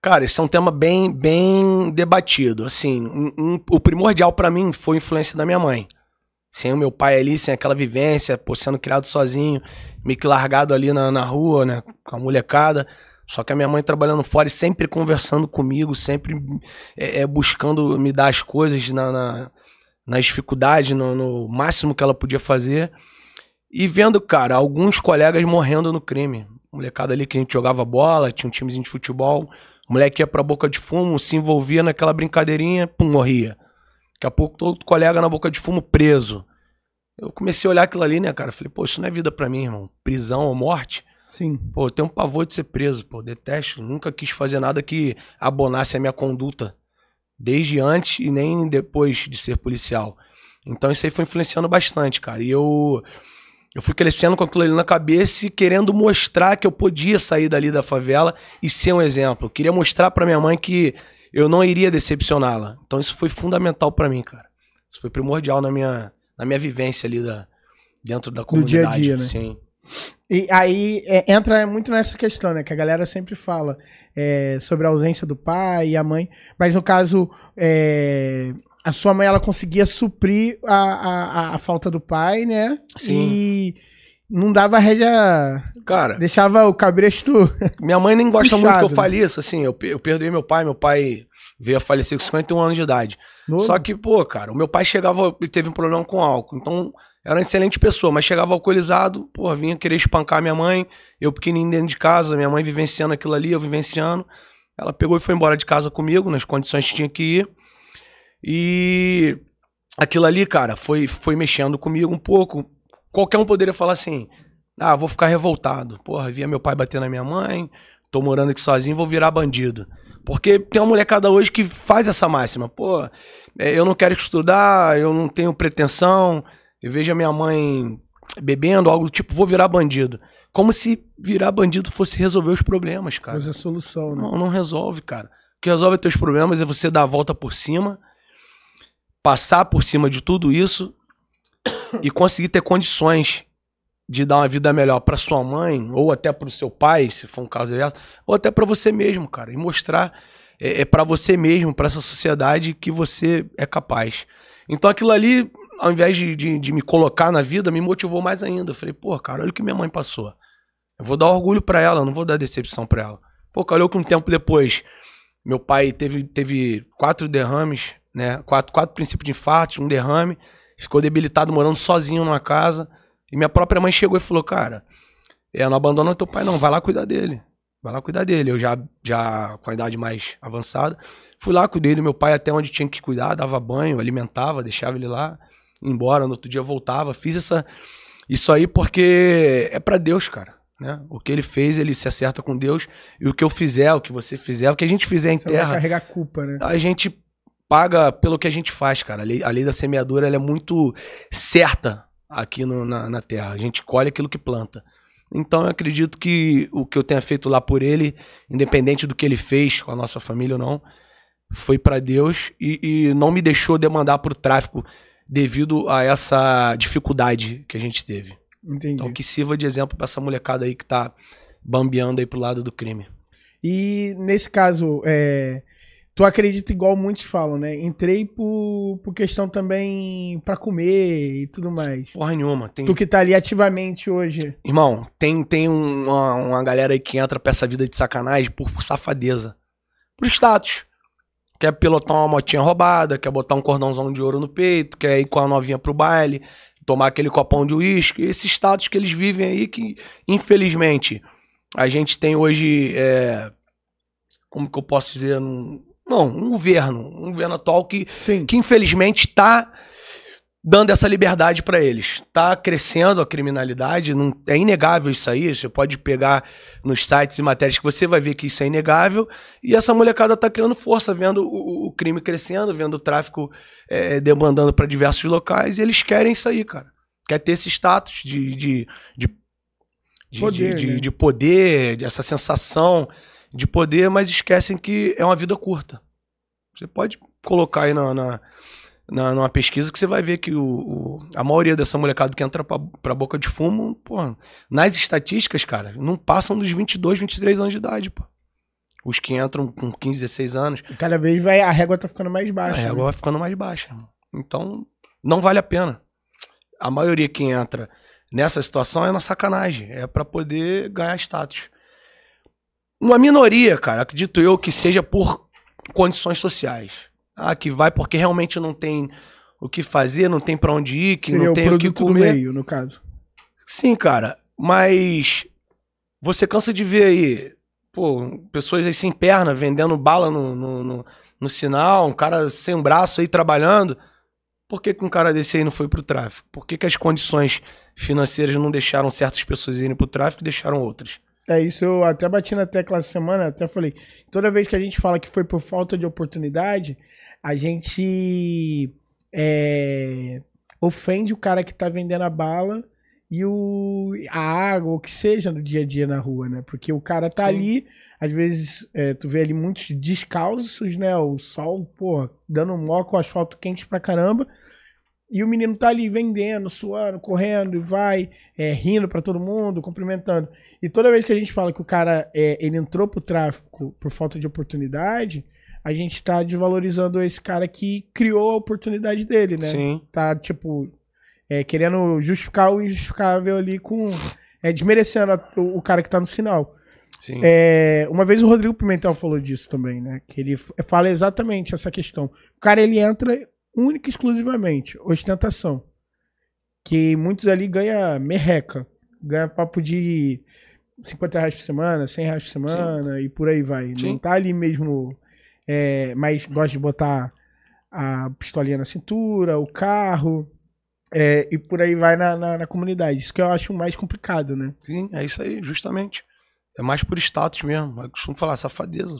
Cara, isso é um tema bem, bem debatido. Assim, um, um, o primordial para mim foi a influência da minha mãe. Sem o meu pai ali, sem aquela vivência, pô, sendo criado sozinho, meio que largado ali na, na rua, né, com a molecada. Só que a minha mãe trabalhando fora e sempre conversando comigo, sempre é, é buscando me dar as coisas na, na, nas dificuldades, no, no máximo que ela podia fazer. E vendo, cara, alguns colegas morrendo no crime. Molecada ali que a gente jogava bola, tinha um timezinho de futebol. O moleque ia pra boca de fumo, se envolvia naquela brincadeirinha, pum, morria. Daqui a pouco todo colega na boca de fumo preso. Eu comecei a olhar aquilo ali, né, cara? Falei, pô, isso não é vida pra mim, irmão. Prisão ou morte. Sim. Pô, eu tenho um pavor de ser preso, pô. Detesto. Nunca quis fazer nada que abonasse a minha conduta. Desde antes e nem depois de ser policial. Então isso aí foi influenciando bastante, cara. E eu eu fui crescendo com aquilo ali na cabeça e querendo mostrar que eu podia sair dali da favela e ser um exemplo. Eu queria mostrar para minha mãe que eu não iria decepcioná-la. Então isso foi fundamental para mim, cara. Isso foi primordial na minha, na minha vivência ali da, dentro da comunidade. No dia a dia, né? Sim. E aí é, entra muito nessa questão, né? Que a galera sempre fala é, sobre a ausência do pai e a mãe. Mas no caso, é, a sua mãe ela conseguia suprir a, a, a falta do pai, né? Sim. E não dava rédea. Cara. Deixava o cabresto. Minha mãe nem gosta puxado, muito que eu né? fale né? isso. Assim, eu, eu perdoei meu pai. Meu pai veio a falecer com 51 anos de idade. Novo. Só que, pô, cara, o meu pai chegava e teve um problema com álcool. Então, era uma excelente pessoa, mas chegava alcoolizado, pô, vinha querer espancar minha mãe. Eu pequenininho dentro de casa, minha mãe vivenciando aquilo ali, eu vivenciando. Ela pegou e foi embora de casa comigo, nas condições que tinha que ir. E aquilo ali, cara, foi, foi mexendo comigo um pouco. Qualquer um poderia falar assim: ah, vou ficar revoltado. Porra, via meu pai bater na minha mãe, tô morando aqui sozinho, vou virar bandido. Porque tem uma molecada hoje que faz essa máxima. Pô, é, eu não quero estudar, eu não tenho pretensão, eu vejo a minha mãe bebendo, algo do tipo, vou virar bandido. Como se virar bandido fosse resolver os problemas, cara. Mas é solução, né? Não, não resolve, cara. O que resolve é teus problemas é você dar a volta por cima passar por cima de tudo isso e conseguir ter condições de dar uma vida melhor para sua mãe ou até para o seu pai, se for um caso dessa, ou até para você mesmo, cara, e mostrar é, é para você mesmo, para essa sociedade que você é capaz. Então aquilo ali, ao invés de, de, de me colocar na vida, me motivou mais ainda. Eu falei, pô, cara, olha o que minha mãe passou. Eu vou dar orgulho para ela, não vou dar decepção para ela. Pô, cara, olhou que um tempo depois meu pai teve, teve quatro derrames né? Quatro, quatro princípios de infarto, um derrame, ficou debilitado morando sozinho numa casa. E minha própria mãe chegou e falou: Cara, é, não abandona teu pai, não, vai lá cuidar dele. Vai lá cuidar dele. Eu já, já com a idade mais avançada, fui lá, cuidei do meu pai até onde tinha que cuidar, dava banho, alimentava, deixava ele lá, embora, no outro dia voltava. Fiz essa, isso aí porque é para Deus, cara. Né? O que ele fez, ele se acerta com Deus. E o que eu fizer, o que você fizer, o que a gente fizer em você terra. Vai carregar culpa, né? A gente paga pelo que a gente faz, cara. A lei, a lei da semeadura é muito certa aqui no, na, na, terra. A gente colhe aquilo que planta. Então eu acredito que o que eu tenha feito lá por ele, independente do que ele fez com a nossa família ou não, foi para Deus e, e, não me deixou demandar por tráfico devido a essa dificuldade que a gente teve. Entendi. Então que sirva de exemplo para essa molecada aí que tá bambeando aí pro lado do crime. E nesse caso, é, Tu acredita igual muitos falam, né? Entrei por, por questão também para comer e tudo mais. Porra nenhuma. Tem... Tu que tá ali ativamente hoje. Irmão, tem, tem uma, uma galera aí que entra pra essa vida de sacanagem por, por safadeza. Por status. Quer pilotar uma motinha roubada, quer botar um cordãozão de ouro no peito, quer ir com a novinha pro baile, tomar aquele copão de uísque. Esse status que eles vivem aí que, infelizmente, a gente tem hoje... É... Como que eu posso dizer? Não, um governo, um governo atual que, que infelizmente está dando essa liberdade para eles. Está crescendo a criminalidade, não, é inegável isso aí. Você pode pegar nos sites e matérias que você vai ver que isso é inegável. E essa molecada está criando força, vendo o, o, crime crescendo, vendo o tráfico é, demandando para diversos locais. E eles querem isso aí, cara. Quer ter esse status de, de, de, de poder, de, né? de, poder essa sensação de poder, mas esquecem que é uma vida curta. Você pode colocar aí na, na, na numa pesquisa que você vai ver que o, o a maioria dessa molecada que entra pra, pra boca de fumo, porra, nas estatísticas, cara, não passam dos 22, 23 anos de idade, pô. Os que entram com 15, 16 anos. E cada vez vai, a régua tá ficando mais baixa. A régua né? vai ficando mais baixa. Irmão. Então, não vale a pena. A maioria que entra nessa situação é na sacanagem. É para poder ganhar status uma minoria, cara, acredito eu, que seja por condições sociais. Ah, que vai porque realmente não tem o que fazer, não tem para onde ir, que Seria não tem o, o que comer. Do meio, no caso. Sim, cara, mas você cansa de ver aí, pô, pessoas aí sem perna, vendendo bala no, no, no, no sinal, um cara sem um braço aí trabalhando. Por que, que um cara desse aí não foi pro tráfico? Por que, que as condições financeiras não deixaram certas pessoas irem pro tráfico e deixaram outras? É isso, eu até bati na tecla essa semana, até falei, toda vez que a gente fala que foi por falta de oportunidade, a gente é, ofende o cara que tá vendendo a bala e o, a água, o que seja no dia a dia na rua, né? Porque o cara tá Sim. ali, às vezes é, tu vê ali muitos descalços, né? O sol, pô, dando um moco, o asfalto quente pra caramba. E o menino tá ali vendendo, suando, correndo e vai, é, rindo para todo mundo, cumprimentando. E toda vez que a gente fala que o cara é, ele entrou pro tráfico por falta de oportunidade, a gente está desvalorizando esse cara que criou a oportunidade dele, né? Sim. Tá, tipo, é, querendo justificar o injustificável ali com. É, desmerecendo a, o, o, cara que tá no sinal. Sim. É, uma vez o Rodrigo Pimentel falou disso também, né? Que ele fala exatamente essa questão. O cara ele entra única e exclusivamente ostentação. Que muitos ali ganha merreca, ganha papo de 50 reais por semana, 100 reais por semana Sim. e por aí vai. Sim. Não tá ali mesmo, é, mas gosta de botar a pistolinha na cintura, o carro. É, e por aí vai na, na, na, comunidade. Isso que eu acho mais complicado, né? Sim, é isso aí, justamente. É mais por status mesmo. Eu costumo falar safadeza.